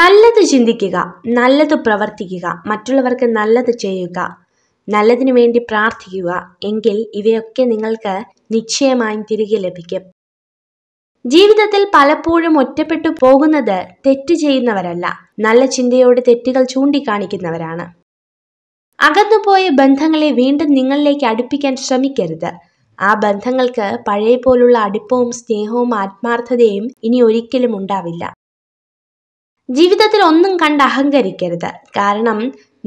നല്ലത് ചിന്തിക്കുക നല്ലത് പ്രവർത്തിക്കുക മറ്റുള്ളവർക്ക് നല്ലത് ചെയ്യുക നല്ലതിനു വേണ്ടി പ്രാർത്ഥിക്കുക എങ്കിൽ ഇവയൊക്കെ നിങ്ങൾക്ക് നിശ്ചയമായും തിരികെ ലഭിക്കും ജീവിതത്തിൽ പലപ്പോഴും ഒറ്റപ്പെട്ടു പോകുന്നത് തെറ്റ് ചെയ്യുന്നവരല്ല നല്ല ചിന്തയോടെ തെറ്റുകൾ ചൂണ്ടിക്കാണിക്കുന്നവരാണ് അകന്നുപോയ ബന്ധങ്ങളെ വീണ്ടും നിങ്ങളിലേക്ക് അടുപ്പിക്കാൻ ശ്രമിക്കരുത് ആ ബന്ധങ്ങൾക്ക് പഴയ പോലുള്ള അടുപ്പവും സ്നേഹവും ആത്മാർത്ഥതയും ഇനി ഒരിക്കലും ഉണ്ടാവില്ല ജീവിതത്തിൽ ഒന്നും കണ്ട് അഹങ്കരിക്കരുത് കാരണം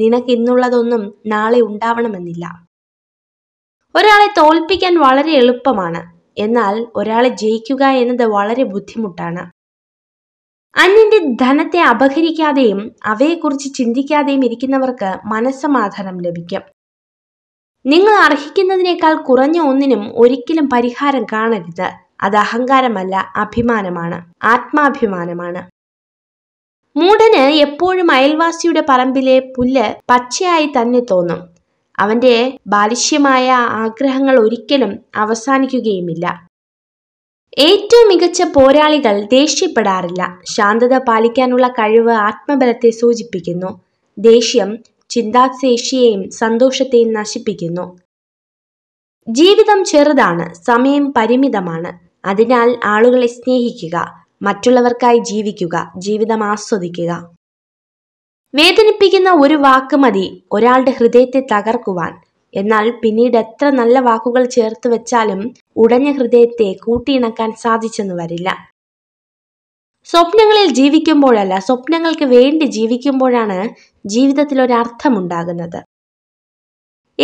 നിനക്ക് ഇന്നുള്ളതൊന്നും നാളെ ഉണ്ടാവണമെന്നില്ല ഒരാളെ തോൽപ്പിക്കാൻ വളരെ എളുപ്പമാണ് എന്നാൽ ഒരാളെ ജയിക്കുക എന്നത് വളരെ ബുദ്ധിമുട്ടാണ് അന്യന്റെ ധനത്തെ അപഹരിക്കാതെയും അവയെക്കുറിച്ച് ചിന്തിക്കാതെയും ഇരിക്കുന്നവർക്ക് മനസ്സമാധാനം ലഭിക്കും നിങ്ങൾ അർഹിക്കുന്നതിനേക്കാൾ കുറഞ്ഞ ഒന്നിനും ഒരിക്കലും പരിഹാരം കാണരുത് അത് അഹങ്കാരമല്ല അഭിമാനമാണ് ആത്മാഭിമാനമാണ് മൂടന് എപ്പോഴും അയൽവാസിയുടെ പറമ്പിലെ പുല്ല് പച്ചയായി തന്നെ തോന്നും അവന്റെ ബാലിശ്യമായ ആഗ്രഹങ്ങൾ ഒരിക്കലും അവസാനിക്കുകയുമില്ല ഏറ്റവും മികച്ച പോരാളികൾ ദേഷ്യപ്പെടാറില്ല ശാന്തത പാലിക്കാനുള്ള കഴിവ് ആത്മബലത്തെ സൂചിപ്പിക്കുന്നു ദേഷ്യം ചിന്താശേഷിയെയും സന്തോഷത്തെയും നശിപ്പിക്കുന്നു ജീവിതം ചെറുതാണ് സമയം പരിമിതമാണ് അതിനാൽ ആളുകളെ സ്നേഹിക്കുക മറ്റുള്ളവർക്കായി ജീവിക്കുക ജീവിതം ആസ്വദിക്കുക വേദനിപ്പിക്കുന്ന ഒരു വാക്ക് മതി ഒരാളുടെ ഹൃദയത്തെ തകർക്കുവാൻ എന്നാൽ പിന്നീട് എത്ര നല്ല വാക്കുകൾ ചേർത്ത് വെച്ചാലും ഉടഞ്ഞ ഹൃദയത്തെ കൂട്ടിയിണക്കാൻ സാധിച്ചെന്ന് വരില്ല സ്വപ്നങ്ങളിൽ ജീവിക്കുമ്പോഴല്ല സ്വപ്നങ്ങൾക്ക് വേണ്ടി ജീവിക്കുമ്പോഴാണ് ജീവിതത്തിൽ ഒരർത്ഥമുണ്ടാകുന്നത്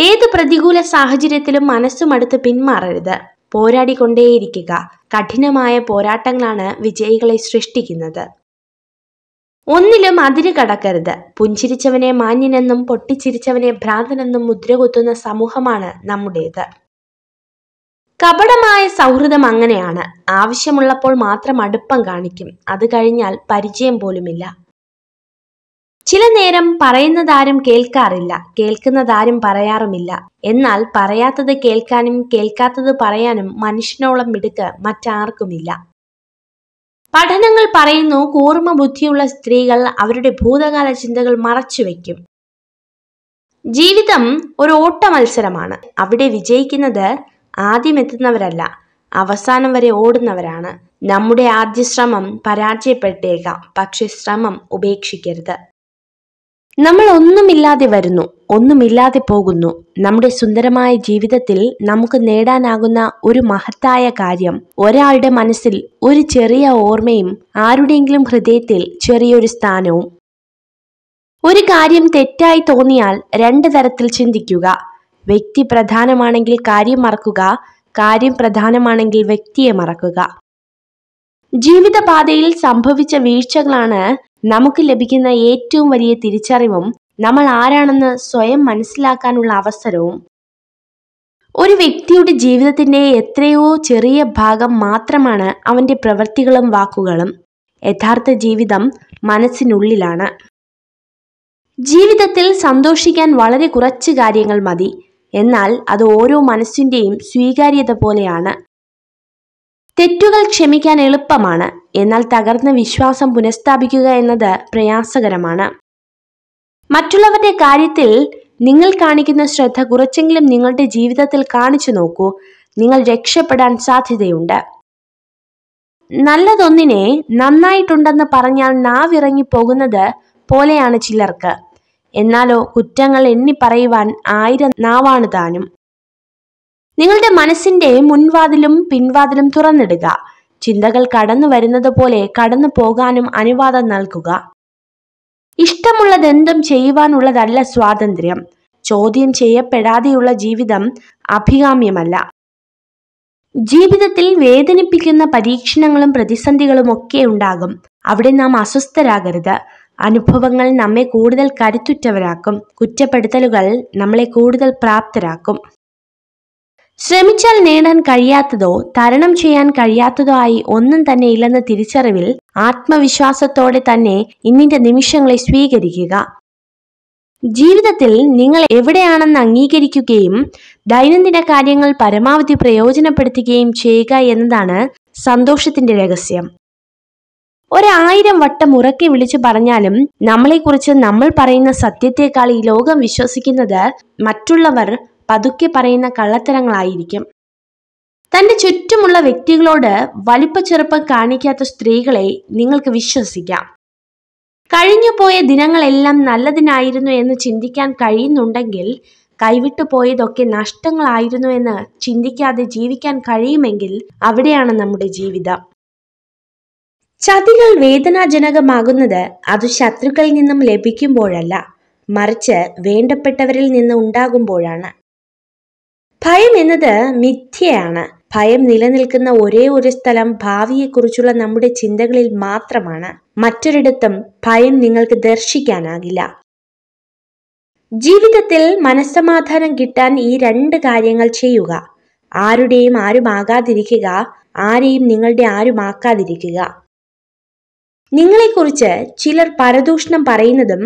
ഏത് പ്രതികൂല സാഹചര്യത്തിലും മനസ്സുമടുത്ത് പിന്മാറരുത് പോരാടിക്കൊണ്ടേയിരിക്കുക കഠിനമായ പോരാട്ടങ്ങളാണ് വിജയികളെ സൃഷ്ടിക്കുന്നത് ഒന്നിലും അതിര് കടക്കരുത് പുഞ്ചിരിച്ചവനെ മാന്യനെന്നും പൊട്ടിച്ചിരിച്ചവനെ ഭ്രാന്തനെന്നും മുദ്രകുത്തുന്ന സമൂഹമാണ് നമ്മുടേത് കപടമായ സൗഹൃദം അങ്ങനെയാണ് ആവശ്യമുള്ളപ്പോൾ മാത്രം അടുപ്പം കാണിക്കും അത് കഴിഞ്ഞാൽ പരിചയം പോലുമില്ല ചില നേരം പറയുന്നതാരും കേൾക്കാറില്ല കേൾക്കുന്നതാരും പറയാറുമില്ല എന്നാൽ പറയാത്തത് കേൾക്കാനും കേൾക്കാത്തത് പറയാനും മനുഷ്യനോളം മിടുക്ക് മറ്റാർക്കുമില്ല പഠനങ്ങൾ പറയുന്നു കൂർമ്മ ബുദ്ധിയുള്ള സ്ത്രീകൾ അവരുടെ ഭൂതകാല ചിന്തകൾ മറച്ചുവെക്കും ജീവിതം ഒരു ഓട്ട മത്സരമാണ് അവിടെ വിജയിക്കുന്നത് ആദ്യം എത്തുന്നവരല്ല അവസാനം വരെ ഓടുന്നവരാണ് നമ്മുടെ ആദ്യ ശ്രമം പരാജയപ്പെട്ടേക്കാം പക്ഷെ ശ്രമം ഉപേക്ഷിക്കരുത് നമ്മൾ ഒന്നുമില്ലാതെ വരുന്നു ഒന്നുമില്ലാതെ പോകുന്നു നമ്മുടെ സുന്ദരമായ ജീവിതത്തിൽ നമുക്ക് നേടാനാകുന്ന ഒരു മഹത്തായ കാര്യം ഒരാളുടെ മനസ്സിൽ ഒരു ചെറിയ ഓർമ്മയും ആരുടെയെങ്കിലും ഹൃദയത്തിൽ ചെറിയൊരു സ്ഥാനവും ഒരു കാര്യം തെറ്റായി തോന്നിയാൽ രണ്ട് തരത്തിൽ ചിന്തിക്കുക വ്യക്തി പ്രധാനമാണെങ്കിൽ കാര്യം മറക്കുക കാര്യം പ്രധാനമാണെങ്കിൽ വ്യക്തിയെ മറക്കുക ജീവിതപാതയിൽ സംഭവിച്ച വീഴ്ചകളാണ് നമുക്ക് ലഭിക്കുന്ന ഏറ്റവും വലിയ തിരിച്ചറിവും നമ്മൾ ആരാണെന്ന് സ്വയം മനസ്സിലാക്കാനുള്ള അവസരവും ഒരു വ്യക്തിയുടെ ജീവിതത്തിൻ്റെ എത്രയോ ചെറിയ ഭാഗം മാത്രമാണ് അവൻ്റെ പ്രവൃത്തികളും വാക്കുകളും യഥാർത്ഥ ജീവിതം മനസ്സിനുള്ളിലാണ് ജീവിതത്തിൽ സന്തോഷിക്കാൻ വളരെ കുറച്ച് കാര്യങ്ങൾ മതി എന്നാൽ അത് ഓരോ മനസ്സിൻ്റെയും സ്വീകാര്യത പോലെയാണ് തെറ്റുകൾ ക്ഷമിക്കാൻ എളുപ്പമാണ് എന്നാൽ തകർന്ന വിശ്വാസം പുനഃസ്ഥാപിക്കുക എന്നത് പ്രയാസകരമാണ് മറ്റുള്ളവരുടെ കാര്യത്തിൽ നിങ്ങൾ കാണിക്കുന്ന ശ്രദ്ധ കുറച്ചെങ്കിലും നിങ്ങളുടെ ജീവിതത്തിൽ കാണിച്ചു നോക്കൂ നിങ്ങൾ രക്ഷപ്പെടാൻ സാധ്യതയുണ്ട് നല്ലതൊന്നിനെ നന്നായിട്ടുണ്ടെന്ന് പറഞ്ഞാൽ നാവിറങ്ങി പോകുന്നത് പോലെയാണ് ചിലർക്ക് എന്നാലോ കുറ്റങ്ങൾ എണ്ണി പറയുവാൻ ആയിരം നാവാണ് താനും നിങ്ങളുടെ മനസ്സിന്റെ മുൻവാതിലും പിൻവാതിലും തുറന്നിടുക ചിന്തകൾ കടന്നു വരുന്നത് പോലെ കടന്നു പോകാനും അനുവാദം നൽകുക ഇഷ്ടമുള്ളതെന്തും ചെയ്യുവാനുള്ളതല്ല സ്വാതന്ത്ര്യം ചോദ്യം ചെയ്യപ്പെടാതെയുള്ള ജീവിതം അഭികാമ്യമല്ല ജീവിതത്തിൽ വേദനിപ്പിക്കുന്ന പരീക്ഷണങ്ങളും പ്രതിസന്ധികളും ഒക്കെ ഉണ്ടാകും അവിടെ നാം അസ്വസ്ഥരാകരുത് അനുഭവങ്ങൾ നമ്മെ കൂടുതൽ കരുത്തുറ്റവരാക്കും കുറ്റപ്പെടുത്തലുകൾ നമ്മളെ കൂടുതൽ പ്രാപ്തരാക്കും ശ്രമിച്ചാൽ നേടാൻ കഴിയാത്തതോ തരണം ചെയ്യാൻ കഴിയാത്തതോ ആയി ഒന്നും തന്നെ ഇല്ലെന്ന തിരിച്ചറിവിൽ ആത്മവിശ്വാസത്തോടെ തന്നെ ഇന്നിന്റെ നിമിഷങ്ങളെ സ്വീകരിക്കുക ജീവിതത്തിൽ നിങ്ങൾ എവിടെയാണെന്ന് അംഗീകരിക്കുകയും ദൈനംദിന കാര്യങ്ങൾ പരമാവധി പ്രയോജനപ്പെടുത്തുകയും ചെയ്യുക എന്നതാണ് സന്തോഷത്തിന്റെ രഹസ്യം ഒരായിരം വട്ടം ഉറക്കെ വിളിച്ചു പറഞ്ഞാലും നമ്മളെക്കുറിച്ച് നമ്മൾ പറയുന്ന സത്യത്തെക്കാൾ ഈ ലോകം വിശ്വസിക്കുന്നത് മറ്റുള്ളവർ പതുക്കെ പറയുന്ന കള്ളത്തരങ്ങളായിരിക്കും തന്റെ ചുറ്റുമുള്ള വ്യക്തികളോട് വലിപ്പ ചെറുപ്പം കാണിക്കാത്ത സ്ത്രീകളെ നിങ്ങൾക്ക് വിശ്വസിക്കാം കഴിഞ്ഞു പോയ ദിനങ്ങളെല്ലാം നല്ലതിനായിരുന്നു എന്ന് ചിന്തിക്കാൻ കഴിയുന്നുണ്ടെങ്കിൽ കൈവിട്ടു പോയതൊക്കെ നഷ്ടങ്ങളായിരുന്നു എന്ന് ചിന്തിക്കാതെ ജീവിക്കാൻ കഴിയുമെങ്കിൽ അവിടെയാണ് നമ്മുടെ ജീവിതം ചതികൾ വേദനാജനകമാകുന്നത് അത് ശത്രുക്കളിൽ നിന്നും ലഭിക്കുമ്പോഴല്ല മറിച്ച് വേണ്ടപ്പെട്ടവരിൽ നിന്ന് ഉണ്ടാകുമ്പോഴാണ് ഭയം എന്നത് മിഥ്യയാണ് ഭയം നിലനിൽക്കുന്ന ഒരേ ഒരു സ്ഥലം ഭാവിയെക്കുറിച്ചുള്ള നമ്മുടെ ചിന്തകളിൽ മാത്രമാണ് മറ്റൊരിടത്തും ഭയം നിങ്ങൾക്ക് ദർശിക്കാനാകില്ല ജീവിതത്തിൽ മനസ്സമാധാനം കിട്ടാൻ ഈ രണ്ട് കാര്യങ്ങൾ ചെയ്യുക ആരുടെയും ആരുമാകാതിരിക്കുക ആരെയും നിങ്ങളുടെ ആരുമാക്കാതിരിക്കുക നിങ്ങളെക്കുറിച്ച് ചിലർ പരദൂഷണം പറയുന്നതും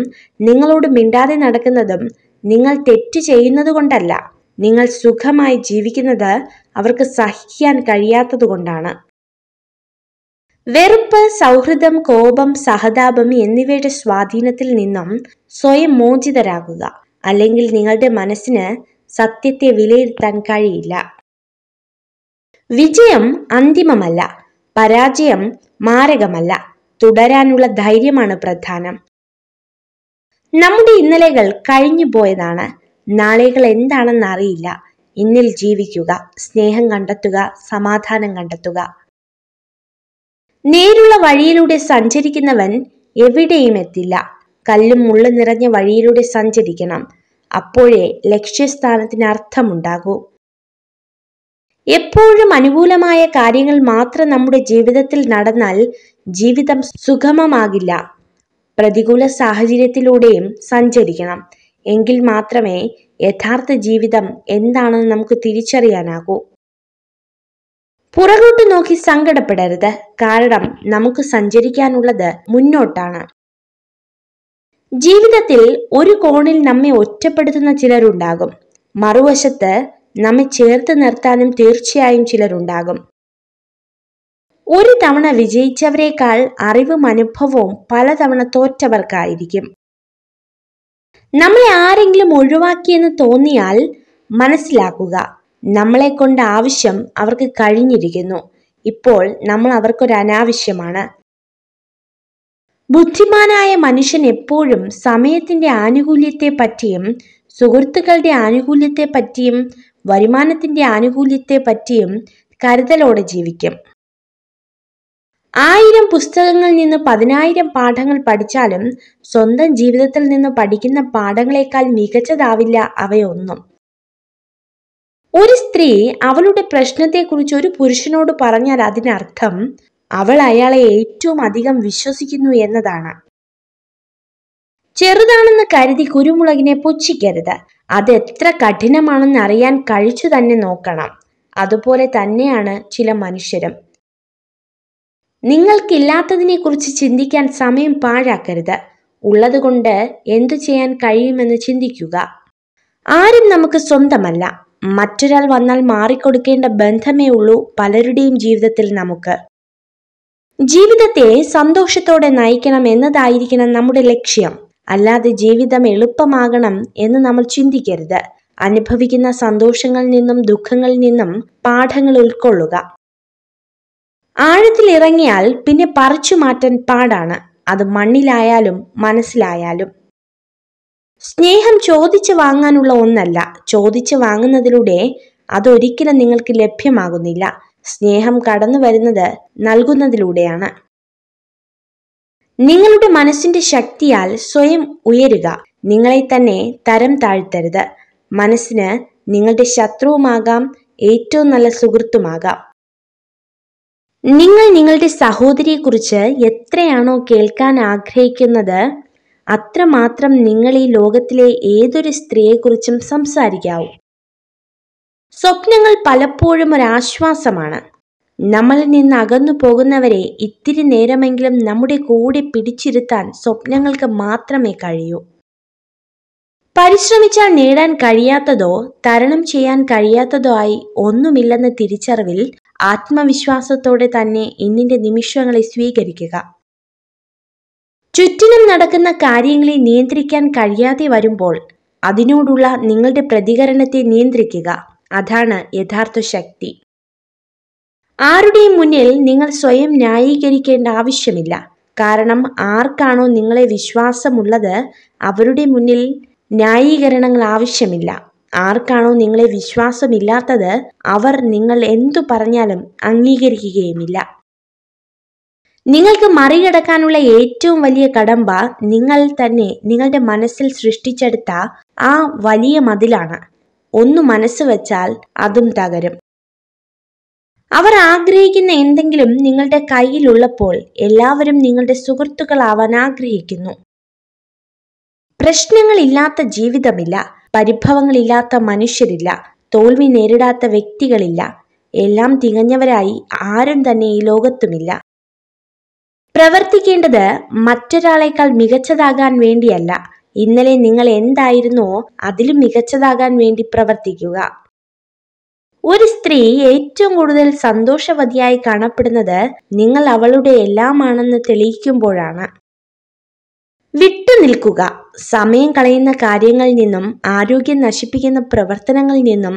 നിങ്ങളോട് മിണ്ടാതെ നടക്കുന്നതും നിങ്ങൾ തെറ്റ് ചെയ്യുന്നത് കൊണ്ടല്ല നിങ്ങൾ സുഖമായി ജീവിക്കുന്നത് അവർക്ക് സഹിക്കാൻ കഴിയാത്തതുകൊണ്ടാണ് വെറുപ്പ് സൗഹൃദം കോപം സഹതാപം എന്നിവയുടെ സ്വാധീനത്തിൽ നിന്നും സ്വയം മോചിതരാകുക അല്ലെങ്കിൽ നിങ്ങളുടെ മനസ്സിന് സത്യത്തെ വിലയിരുത്താൻ കഴിയില്ല വിജയം അന്തിമമല്ല പരാജയം മാരകമല്ല തുടരാനുള്ള ധൈര്യമാണ് പ്രധാനം നമ്മുടെ ഇന്നലകൾ കഴിഞ്ഞു പോയതാണ് എന്താണെന്ന് എന്താണെന്നറിയില്ല ഇന്നിൽ ജീവിക്കുക സ്നേഹം കണ്ടെത്തുക സമാധാനം കണ്ടെത്തുക നേരുള്ള വഴിയിലൂടെ സഞ്ചരിക്കുന്നവൻ എവിടെയും എത്തില്ല കല്ലും മുള്ളും നിറഞ്ഞ വഴിയിലൂടെ സഞ്ചരിക്കണം അപ്പോഴേ ലക്ഷ്യസ്ഥാനത്തിന് അർത്ഥമുണ്ടാകൂ എപ്പോഴും അനുകൂലമായ കാര്യങ്ങൾ മാത്രം നമ്മുടെ ജീവിതത്തിൽ നടന്നാൽ ജീവിതം സുഗമമാകില്ല പ്രതികൂല സാഹചര്യത്തിലൂടെയും സഞ്ചരിക്കണം എങ്കിൽ മാത്രമേ യഥാർത്ഥ ജീവിതം എന്താണെന്ന് നമുക്ക് തിരിച്ചറിയാനാകൂ പുറകോട്ട് നോക്കി സങ്കടപ്പെടരുത് കാരണം നമുക്ക് സഞ്ചരിക്കാനുള്ളത് മുന്നോട്ടാണ് ജീവിതത്തിൽ ഒരു കോണിൽ നമ്മെ ഒറ്റപ്പെടുത്തുന്ന ചിലരുണ്ടാകും മറുവശത്ത് നമ്മെ ചേർത്ത് നിർത്താനും തീർച്ചയായും ചിലരുണ്ടാകും ഒരു തവണ വിജയിച്ചവരെക്കാൾ അറിവും അനുഭവവും പലതവണ തോറ്റവർക്കായിരിക്കും നമ്മളെ ആരെങ്കിലും ഒഴിവാക്കിയെന്ന് തോന്നിയാൽ മനസ്സിലാക്കുക നമ്മളെ കൊണ്ട് ആവശ്യം അവർക്ക് കഴിഞ്ഞിരിക്കുന്നു ഇപ്പോൾ നമ്മൾ അവർക്കൊരു അനാവശ്യമാണ് ബുദ്ധിമാനായ മനുഷ്യൻ എപ്പോഴും സമയത്തിന്റെ ആനുകൂല്യത്തെ പറ്റിയും സുഹൃത്തുക്കളുടെ ആനുകൂല്യത്തെ പറ്റിയും വരുമാനത്തിന്റെ ആനുകൂല്യത്തെ പറ്റിയും കരുതലോടെ ജീവിക്കും ആയിരം പുസ്തകങ്ങളിൽ നിന്ന് പതിനായിരം പാഠങ്ങൾ പഠിച്ചാലും സ്വന്തം ജീവിതത്തിൽ നിന്ന് പഠിക്കുന്ന പാഠങ്ങളെക്കാൾ മികച്ചതാവില്ല അവയൊന്നും ഒരു സ്ത്രീ അവളുടെ പ്രശ്നത്തെക്കുറിച്ച് ഒരു പുരുഷനോട് പറഞ്ഞാൽ അതിനർത്ഥം അവൾ അയാളെ ഏറ്റവും അധികം വിശ്വസിക്കുന്നു എന്നതാണ് ചെറുതാണെന്ന് കരുതി കുരുമുളകിനെ പുച്ഛിക്കരുത് അത് എത്ര കഠിനമാണെന്ന് അറിയാൻ കഴിച്ചു തന്നെ നോക്കണം അതുപോലെ തന്നെയാണ് ചില മനുഷ്യരും നിങ്ങൾക്കില്ലാത്തതിനെക്കുറിച്ച് ചിന്തിക്കാൻ സമയം പാഴാക്കരുത് ഉള്ളതുകൊണ്ട് എന്തു ചെയ്യാൻ കഴിയുമെന്ന് ചിന്തിക്കുക ആരും നമുക്ക് സ്വന്തമല്ല മറ്റൊരാൾ വന്നാൽ മാറിക്കൊടുക്കേണ്ട ബന്ധമേ ഉള്ളൂ പലരുടെയും ജീവിതത്തിൽ നമുക്ക് ജീവിതത്തെ സന്തോഷത്തോടെ നയിക്കണം എന്നതായിരിക്കണം നമ്മുടെ ലക്ഷ്യം അല്ലാതെ ജീവിതം എളുപ്പമാകണം എന്ന് നമ്മൾ ചിന്തിക്കരുത് അനുഭവിക്കുന്ന സന്തോഷങ്ങളിൽ നിന്നും ദുഃഖങ്ങളിൽ നിന്നും പാഠങ്ങൾ ഉൾക്കൊള്ളുക ആഴത്തിൽ ഇറങ്ങിയാൽ പിന്നെ പറിച്ചു മാറ്റാൻ പാടാണ് അത് മണ്ണിലായാലും മനസ്സിലായാലും സ്നേഹം ചോദിച്ച് വാങ്ങാനുള്ള ഒന്നല്ല ചോദിച്ച് വാങ്ങുന്നതിലൂടെ അതൊരിക്കലും നിങ്ങൾക്ക് ലഭ്യമാകുന്നില്ല സ്നേഹം കടന്നു വരുന്നത് നൽകുന്നതിലൂടെയാണ് നിങ്ങളുടെ മനസ്സിന്റെ ശക്തിയാൽ സ്വയം ഉയരുക നിങ്ങളെ തന്നെ തരം താഴ്ത്തരുത് മനസ്സിന് നിങ്ങളുടെ ശത്രുവുമാകാം ഏറ്റവും നല്ല സുഹൃത്തുമാകാം നിങ്ങൾ നിങ്ങളുടെ സഹോദരിയെക്കുറിച്ച് എത്രയാണോ കേൾക്കാൻ ആഗ്രഹിക്കുന്നത് അത്രമാത്രം നിങ്ങൾ ഈ ലോകത്തിലെ ഏതൊരു സ്ത്രീയെക്കുറിച്ചും സംസാരിക്കാവൂ സ്വപ്നങ്ങൾ പലപ്പോഴും ഒരാശ്വാസമാണ് നമ്മളിൽ നിന്ന് അകന്നു പോകുന്നവരെ ഇത്തിരി നേരമെങ്കിലും നമ്മുടെ കൂടെ പിടിച്ചിരുത്താൻ സ്വപ്നങ്ങൾക്ക് മാത്രമേ കഴിയൂ പരിശ്രമിച്ചാൽ നേടാൻ കഴിയാത്തതോ തരണം ചെയ്യാൻ കഴിയാത്തതോ ആയി ഒന്നുമില്ലെന്ന തിരിച്ചറിവിൽ ആത്മവിശ്വാസത്തോടെ തന്നെ ഇന്നിൻ്റെ നിമിഷങ്ങളെ സ്വീകരിക്കുക ചുറ്റിനും നടക്കുന്ന കാര്യങ്ങളെ നിയന്ത്രിക്കാൻ കഴിയാതെ വരുമ്പോൾ അതിനോടുള്ള നിങ്ങളുടെ പ്രതികരണത്തെ നിയന്ത്രിക്കുക അതാണ് യഥാർത്ഥ ശക്തി ആരുടെയും മുന്നിൽ നിങ്ങൾ സ്വയം ന്യായീകരിക്കേണ്ട ആവശ്യമില്ല കാരണം ആർക്കാണോ നിങ്ങളെ വിശ്വാസമുള്ളത് അവരുടെ മുന്നിൽ ന്യായീകരണങ്ങൾ ആവശ്യമില്ല ആർക്കാണോ നിങ്ങളെ വിശ്വാസമില്ലാത്തത് അവർ നിങ്ങൾ എന്തു പറഞ്ഞാലും അംഗീകരിക്കുകയുമില്ല നിങ്ങൾക്ക് മറികടക്കാനുള്ള ഏറ്റവും വലിയ കടമ്പ നിങ്ങൾ തന്നെ നിങ്ങളുടെ മനസ്സിൽ സൃഷ്ടിച്ചെടുത്ത ആ വലിയ മതിലാണ് ഒന്ന് മനസ്സ് വെച്ചാൽ അതും തകരും അവർ ആഗ്രഹിക്കുന്ന എന്തെങ്കിലും നിങ്ങളുടെ കയ്യിലുള്ളപ്പോൾ എല്ലാവരും നിങ്ങളുടെ സുഹൃത്തുക്കളാവാൻ ആഗ്രഹിക്കുന്നു പ്രശ്നങ്ങളില്ലാത്ത ജീവിതമില്ല പരിഭവങ്ങളില്ലാത്ത മനുഷ്യരില്ല തോൽവി നേരിടാത്ത വ്യക്തികളില്ല എല്ലാം തികഞ്ഞവരായി ആരും തന്നെ ഈ ലോകത്തുമില്ല പ്രവർത്തിക്കേണ്ടത് മറ്റൊരാളേക്കാൾ മികച്ചതാകാൻ വേണ്ടിയല്ല ഇന്നലെ നിങ്ങൾ എന്തായിരുന്നോ അതിലും മികച്ചതാകാൻ വേണ്ടി പ്രവർത്തിക്കുക ഒരു സ്ത്രീ ഏറ്റവും കൂടുതൽ സന്തോഷവതിയായി കാണപ്പെടുന്നത് നിങ്ങൾ അവളുടെ എല്ലാമാണെന്ന് തെളിയിക്കുമ്പോഴാണ് വിട്ടുനിൽക്കുക സമയം കളയുന്ന കാര്യങ്ങളിൽ നിന്നും ആരോഗ്യം നശിപ്പിക്കുന്ന പ്രവർത്തനങ്ങളിൽ നിന്നും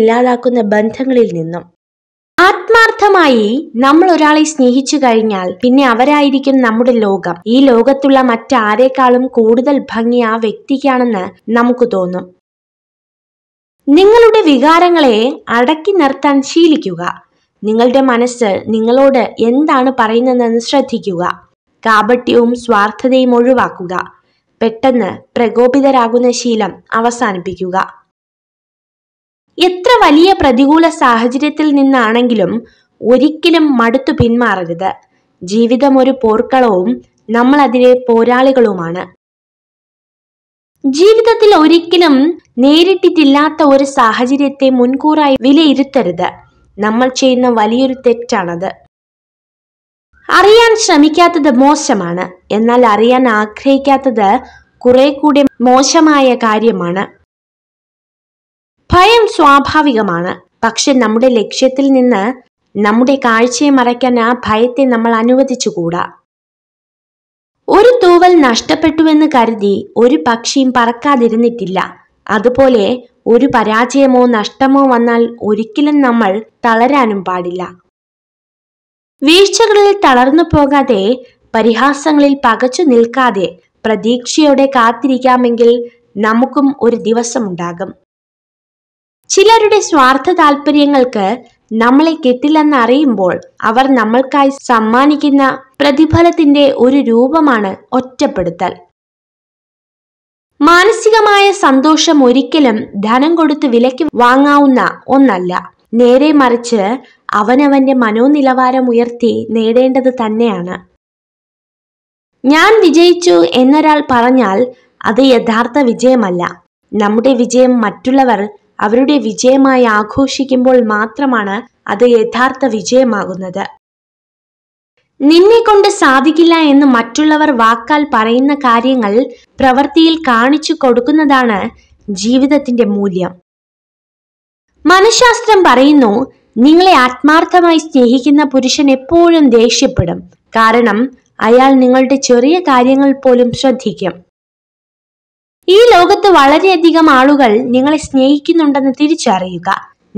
ഇല്ലാതാക്കുന്ന ബന്ധങ്ങളിൽ നിന്നും ആത്മാർത്ഥമായി നമ്മൾ ഒരാളെ സ്നേഹിച്ചു കഴിഞ്ഞാൽ പിന്നെ അവരായിരിക്കും നമ്മുടെ ലോകം ഈ ലോകത്തുള്ള മറ്റാരേക്കാളും കൂടുതൽ ഭംഗി ആ വ്യക്തിക്കാണെന്ന് നമുക്ക് തോന്നും നിങ്ങളുടെ വികാരങ്ങളെ അടക്കി നിർത്താൻ ശീലിക്കുക നിങ്ങളുടെ മനസ്സ് നിങ്ങളോട് എന്താണ് പറയുന്നതെന്ന് ശ്രദ്ധിക്കുക കാപട്യവും സ്വാർത്ഥതയും ഒഴിവാക്കുക പെട്ടെന്ന് പ്രകോപിതരാകുന്ന ശീലം അവസാനിപ്പിക്കുക എത്ര വലിയ പ്രതികൂല സാഹചര്യത്തിൽ നിന്നാണെങ്കിലും ഒരിക്കലും മടുത്തു പിന്മാറരുത് ജീവിതം ഒരു പോർക്കളവും നമ്മൾ അതിലെ പോരാളികളുമാണ് ജീവിതത്തിൽ ഒരിക്കലും നേരിട്ടിട്ടില്ലാത്ത ഒരു സാഹചര്യത്തെ മുൻകൂറായി വിലയിരുത്തരുത് നമ്മൾ ചെയ്യുന്ന വലിയൊരു തെറ്റാണത് അറിയാൻ ശ്രമിക്കാത്തത് മോശമാണ് എന്നാൽ അറിയാൻ ആഗ്രഹിക്കാത്തത് കുറെ കൂടി മോശമായ കാര്യമാണ് ഭയം സ്വാഭാവികമാണ് പക്ഷെ നമ്മുടെ ലക്ഷ്യത്തിൽ നിന്ന് നമ്മുടെ കാഴ്ചയെ മറയ്ക്കാൻ ആ ഭയത്തെ നമ്മൾ അനുവദിച്ചുകൂടാ ഒരു തൂവൽ നഷ്ടപ്പെട്ടുവെന്ന് കരുതി ഒരു പക്ഷിയും പറക്കാതിരുന്നിട്ടില്ല അതുപോലെ ഒരു പരാജയമോ നഷ്ടമോ വന്നാൽ ഒരിക്കലും നമ്മൾ തളരാനും പാടില്ല വീഴ്ചകളിൽ തളർന്നു പോകാതെ പരിഹാസങ്ങളിൽ പകച്ചു നിൽക്കാതെ പ്രതീക്ഷയോടെ കാത്തിരിക്കാമെങ്കിൽ നമുക്കും ഒരു ദിവസമുണ്ടാകും ചിലരുടെ സ്വാർത്ഥ താല്പര്യങ്ങൾക്ക് നമ്മളെ കിട്ടില്ലെന്ന് അറിയുമ്പോൾ അവർ നമ്മൾക്കായി സമ്മാനിക്കുന്ന പ്രതിഫലത്തിന്റെ ഒരു രൂപമാണ് ഒറ്റപ്പെടുത്തൽ മാനസികമായ സന്തോഷം ഒരിക്കലും ധനം കൊടുത്ത് വിലയ്ക്ക് വാങ്ങാവുന്ന ഒന്നല്ല നേരെ മറിച്ച് അവനവന്റെ മനോനിലവാരം ഉയർത്തി നേടേണ്ടത് തന്നെയാണ് ഞാൻ വിജയിച്ചു എന്നൊരാൾ പറഞ്ഞാൽ അത് യഥാർത്ഥ വിജയമല്ല നമ്മുടെ വിജയം മറ്റുള്ളവർ അവരുടെ വിജയമായി ആഘോഷിക്കുമ്പോൾ മാത്രമാണ് അത് യഥാർത്ഥ വിജയമാകുന്നത് നിന്നെ കൊണ്ട് സാധിക്കില്ല എന്ന് മറ്റുള്ളവർ വാക്കാൽ പറയുന്ന കാര്യങ്ങൾ പ്രവൃത്തിയിൽ കാണിച്ചു കൊടുക്കുന്നതാണ് ജീവിതത്തിന്റെ മൂല്യം മനഃശാസ്ത്രം പറയുന്നു നിങ്ങളെ ആത്മാർത്ഥമായി സ്നേഹിക്കുന്ന പുരുഷൻ എപ്പോഴും ദേഷ്യപ്പെടും കാരണം അയാൾ നിങ്ങളുടെ ചെറിയ കാര്യങ്ങൾ പോലും ശ്രദ്ധിക്കും ഈ ലോകത്ത് വളരെയധികം ആളുകൾ നിങ്ങളെ സ്നേഹിക്കുന്നുണ്ടെന്ന് തിരിച്ചറിയുക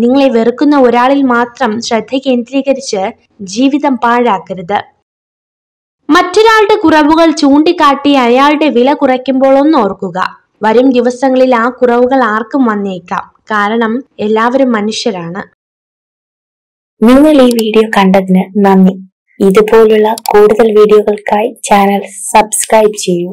നിങ്ങളെ വെറുക്കുന്ന ഒരാളിൽ മാത്രം ശ്രദ്ധ കേന്ദ്രീകരിച്ച് ജീവിതം പാഴാക്കരുത് മറ്റൊരാളുടെ കുറവുകൾ ചൂണ്ടിക്കാട്ടി അയാളുടെ വില കുറയ്ക്കുമ്പോൾ ഒന്ന് ഓർക്കുക വരും ദിവസങ്ങളിൽ ആ കുറവുകൾ ആർക്കും വന്നേക്കാം കാരണം എല്ലാവരും മനുഷ്യരാണ് നിങ്ങൾ ഈ വീഡിയോ കണ്ടതിന് നന്ദി ഇതുപോലുള്ള കൂടുതൽ വീഡിയോകൾക്കായി ചാനൽ സബ്സ്ക്രൈബ് ചെയ്യൂ